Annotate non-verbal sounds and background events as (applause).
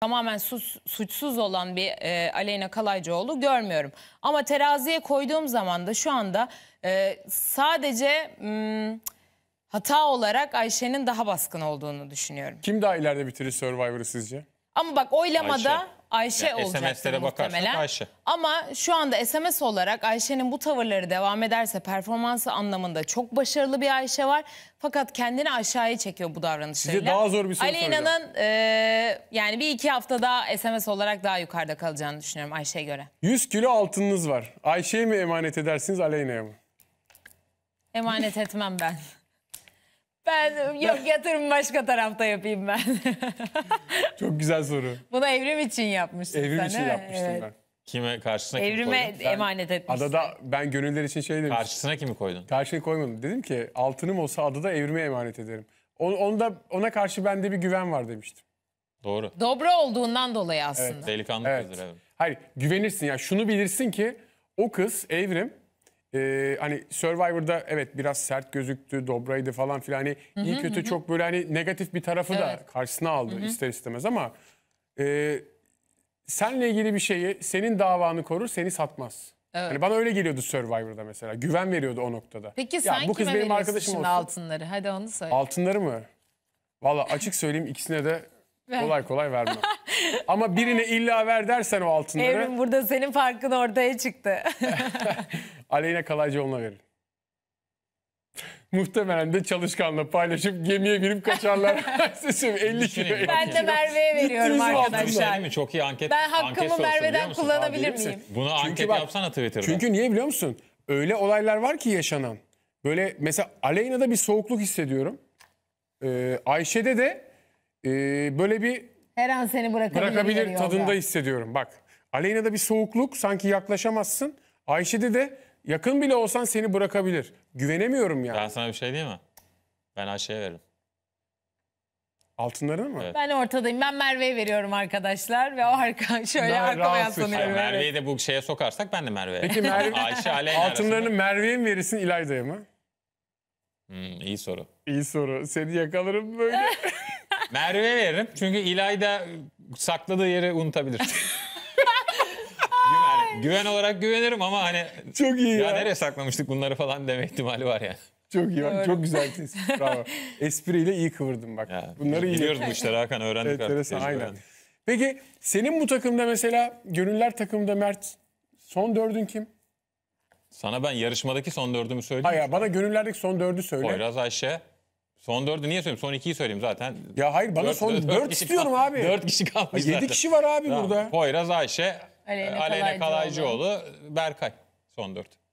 tamamen sus, suçsuz olan bir e, Aleyna Kalaycıoğlu görmüyorum. Ama teraziye koyduğum zaman da şu anda e, sadece m, hmm, hata olarak Ayşe'nin daha baskın olduğunu düşünüyorum. Kim daha ileride bitirir Survivor'ı sizce? Ama bak oylamada Ayşe. Ayşe yani olacaktır SMS'lere bakarsak muhtemelen. Ayşe. Ama şu anda SMS olarak Ayşe'nin bu tavırları devam ederse performansı anlamında çok başarılı bir Ayşe var. Fakat kendini aşağıya çekiyor bu davranışlarıyla. Size daha zor bir soru soracağım. Aleyna'nın e, yani bir iki hafta daha SMS olarak daha yukarıda kalacağını düşünüyorum Ayşe'ye göre. 100 kilo altınınız var. Ayşe'ye mi emanet edersiniz Aleyna'ya mı? Emanet etmem ben. Ben yok yatırım başka tarafta yapayım ben. (laughs) Çok güzel soru. Bunu evrim için yapmıştım. Evrim sen, için değil yapmıştım Evet. ben. Kime karşısına kimi koydun? Evrim'e emanet etmiştim. Adada ben gönüller için şey demiştim. Karşısına kimi koydun? Karşıya koymadım. Dedim ki altınım olsa adada evrime emanet ederim. On- onda, ona karşı bende bir güven var demiştim. Doğru. Dobra olduğundan dolayı aslında. Delikanlı Evet. kızdır evet. Hayır güvenirsin ya şunu bilirsin ki o kız evrim e, hani Survivor'da evet biraz sert gözüktü, dobraydı falan filan. Hani hı hı, iyi kötü hı. çok böyle hani negatif bir tarafı evet. da karşısına aldı hı hı. ister istemez ama e, senle ilgili bir şeyi senin davanı korur, seni satmaz. Evet. Hani bana öyle geliyordu Survivor'da mesela. Güven veriyordu o noktada. Peki ya, bu kız benim arkadaşım şimdi olsun. altınları? Hadi onu söyle. Altınları mı? Valla açık söyleyeyim ikisine de (laughs) kolay kolay vermem. (laughs) Ama birine illa ver dersen o altınları. Evrim burada senin farkın ortaya çıktı. (laughs) Aleyna Kalaycıoğlu'na verin. Muhtemelen de çalışkanla paylaşıp gemiye binip kaçarlar. Sesim (laughs) 50 kilo. 50 Ben de kilo. Merve'ye veriyorum Gittiniz mi altınlar? arkadaşlar. Değil mi? Çok iyi anket. Ben hakkımı anket Merve'den kullanabilir Abi, miyim? Çünkü anket bak- yapsana Twitter'da. Çünkü niye biliyor musun? Öyle olaylar var ki yaşanan. Böyle mesela Aleyna'da bir soğukluk hissediyorum. Ee, Ayşe'de de e, böyle bir her an seni bırakabilir. Bırakabilir tadında yolda. hissediyorum bak. Aleyna'da bir soğukluk sanki yaklaşamazsın. Ayşe'de de yakın bile olsan seni bırakabilir. Güvenemiyorum yani. Ben sana bir şey diyeyim mi? Ben Ayşe'ye veririm. Altınlarını mı? Evet. Ben ortadayım. Ben Merve'ye veriyorum arkadaşlar ve o arka (laughs) şöyle arkama yaslanıyorum. Merve'yi de bu şeye sokarsak ben de Merve'ye. Peki Merve (laughs) Ayşe Aleyna altınlarını Merve'ye mi verirsin İlayda'ya mı? Hmm, iyi soru. İyi soru. Seni yakalarım böyle. (laughs) Merve veririm. Çünkü İlayda sakladığı yeri unutabilir. (laughs) güven, güven olarak güvenirim ama hani... Çok iyi ya. Ya nereye saklamıştık bunları falan deme ihtimali var yani. Çok iyi bak. Çok güzel tespit. Bravo. Espriyle iyi kıvırdın bak. Ya, Bunları iyi. Biliyoruz bu işleri Hakan. Öğrendik evet, artık. Enteresan, aynen. Peki senin bu takımda mesela Gönüller takımında Mert son dördün kim? Sana ben yarışmadaki son dördümü söyleyeyim. Hayır bana gönüllerdeki son dördü söyle. Poyraz Ayşe, Son dördü niye söyleyeyim? Son ikiyi söyleyeyim zaten. Ya hayır bana Dört- son dört- 4, dört istiyorum kal- abi. Dört kişi kalmış zaten. 7 kişi var abi Tamam. burada. Poyraz, Ayşe, Aleyna Aleyna Kalaycıoğlu, Kalaycıoğlu, Berkay. Son dört.